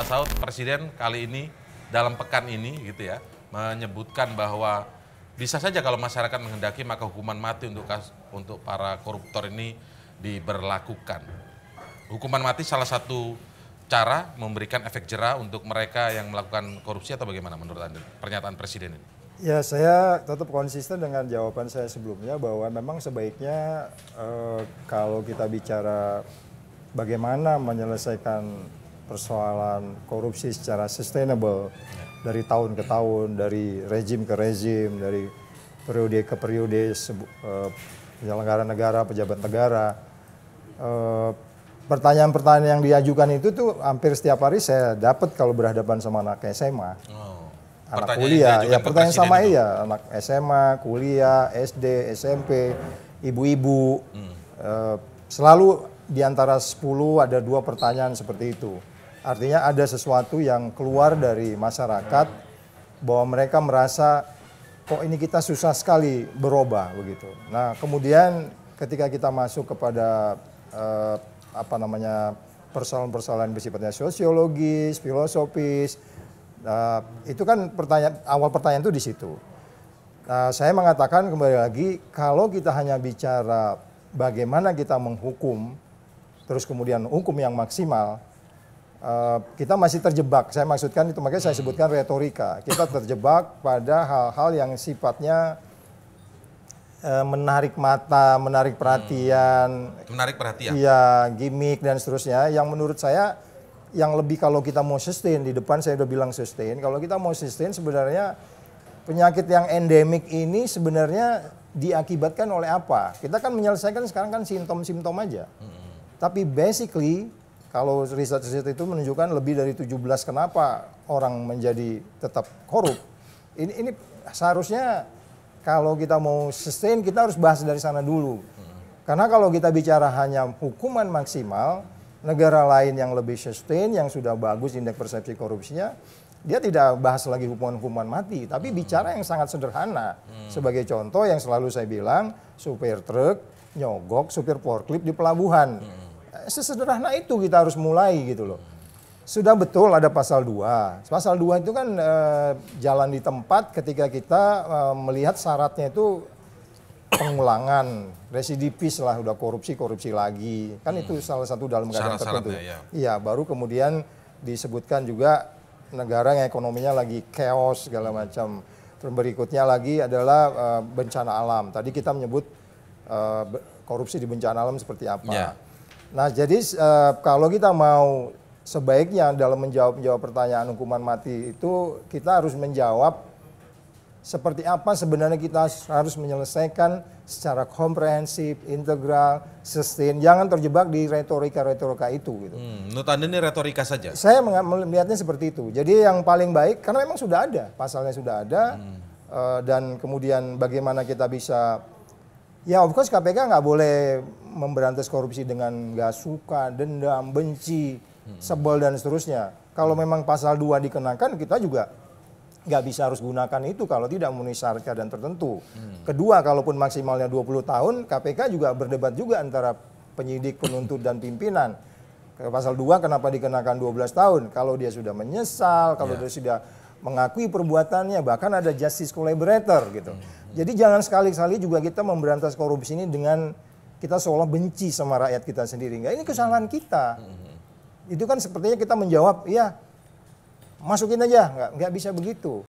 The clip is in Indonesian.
Pak Saud, Presiden kali ini dalam pekan ini gitu ya menyebutkan bahwa bisa saja kalau masyarakat menghendaki maka hukuman mati untuk kas, untuk para koruptor ini diberlakukan. Hukuman mati salah satu cara memberikan efek jerah untuk mereka yang melakukan korupsi atau bagaimana menurut Anda pernyataan Presiden ini? Ya saya tetap konsisten dengan jawaban saya sebelumnya bahwa memang sebaiknya eh, kalau kita bicara bagaimana menyelesaikan persoalan korupsi secara sustainable dari tahun ke tahun, dari rezim ke rezim, dari periode ke periode eh, penyelenggara negara, pejabat negara. Eh, pertanyaan-pertanyaan yang diajukan itu tuh hampir setiap hari saya dapat kalau berhadapan sama anak SMA. Oh. Anak kuliah, ya pertanyaan sama itu. iya, anak SMA, kuliah, SD, SMP, ibu-ibu. Hmm. Eh, selalu di antara 10 ada dua pertanyaan seperti itu. Artinya ada sesuatu yang keluar dari masyarakat bahwa mereka merasa kok ini kita susah sekali berubah begitu. Nah, kemudian ketika kita masuk kepada eh, apa namanya persoalan-persoalan bersifatnya sosiologis, filosofis, eh, itu kan pertanyaan awal pertanyaan itu di situ. Nah, saya mengatakan kembali lagi kalau kita hanya bicara bagaimana kita menghukum terus kemudian hukum yang maksimal Uh, kita masih terjebak. Saya maksudkan itu makanya saya sebutkan retorika. Kita terjebak pada hal-hal yang sifatnya eh, menarik mata, menarik hmm. perhatian, menarik perhatian. Iya, gimmick dan seterusnya yang menurut saya yang lebih kalau kita mau sustain di depan saya udah bilang sustain. Kalau kita mau sustain sebenarnya penyakit yang endemik ini sebenarnya diakibatkan oleh apa? Kita kan menyelesaikan sekarang kan simptom-simptom aja. Hmm. Tapi basically kalau riset-riset itu menunjukkan lebih dari 17 kenapa orang menjadi tetap korup. Ini ini seharusnya kalau kita mau sustain kita harus bahas dari sana dulu. Karena kalau kita bicara hanya hukuman maksimal, negara lain yang lebih sustain yang sudah bagus indeks persepsi korupsinya, dia tidak bahas lagi hukuman-hukuman mati, tapi hmm. bicara yang sangat sederhana. Hmm. Sebagai contoh yang selalu saya bilang, supir truk nyogok supir forklift di pelabuhan. Hmm. Sesederhana itu kita harus mulai gitu loh. Sudah betul ada pasal 2. Pasal 2 itu kan e, jalan di tempat ketika kita e, melihat syaratnya itu pengulangan, residivis lah udah korupsi-korupsi lagi. Kan hmm. itu salah satu dalam keadaan tertentu. Ya. Iya, baru kemudian disebutkan juga negara yang ekonominya lagi chaos segala hmm. macam. Terus berikutnya lagi adalah e, bencana alam. Tadi kita menyebut e, korupsi di bencana alam seperti apa. Yeah. Nah, jadi uh, kalau kita mau sebaiknya dalam menjawab menjawab pertanyaan hukuman mati itu kita harus menjawab seperti apa sebenarnya kita harus menyelesaikan secara komprehensif, integral, sustain. Jangan terjebak di retorika-retorika itu. Gitu. Hmm, menurut Anda ini retorika saja? Saya melihatnya seperti itu. Jadi yang paling baik, karena memang sudah ada, pasalnya sudah ada, hmm. Eh, dan kemudian bagaimana kita bisa Ya of course KPK nggak boleh memberantas korupsi dengan nggak suka, dendam, benci, sebel dan seterusnya. Kalau memang pasal 2 dikenakan kita juga nggak bisa harus gunakan itu kalau tidak memenuhi syarat dan tertentu. Mm. Kedua, kalaupun maksimalnya 20 tahun, KPK juga berdebat juga antara penyidik, penuntut, dan pimpinan. Pasal 2 kenapa dikenakan 12 tahun? Kalau dia sudah menyesal, kalau yeah. dia sudah mengakui perbuatannya, bahkan ada justice collaborator gitu. Mm. Jadi jangan sekali-kali juga kita memberantas korupsi ini dengan kita seolah benci sama rakyat kita sendiri. Enggak, ini kesalahan kita. Mm-hmm. Itu kan sepertinya kita menjawab, iya masukin aja, enggak, enggak bisa begitu.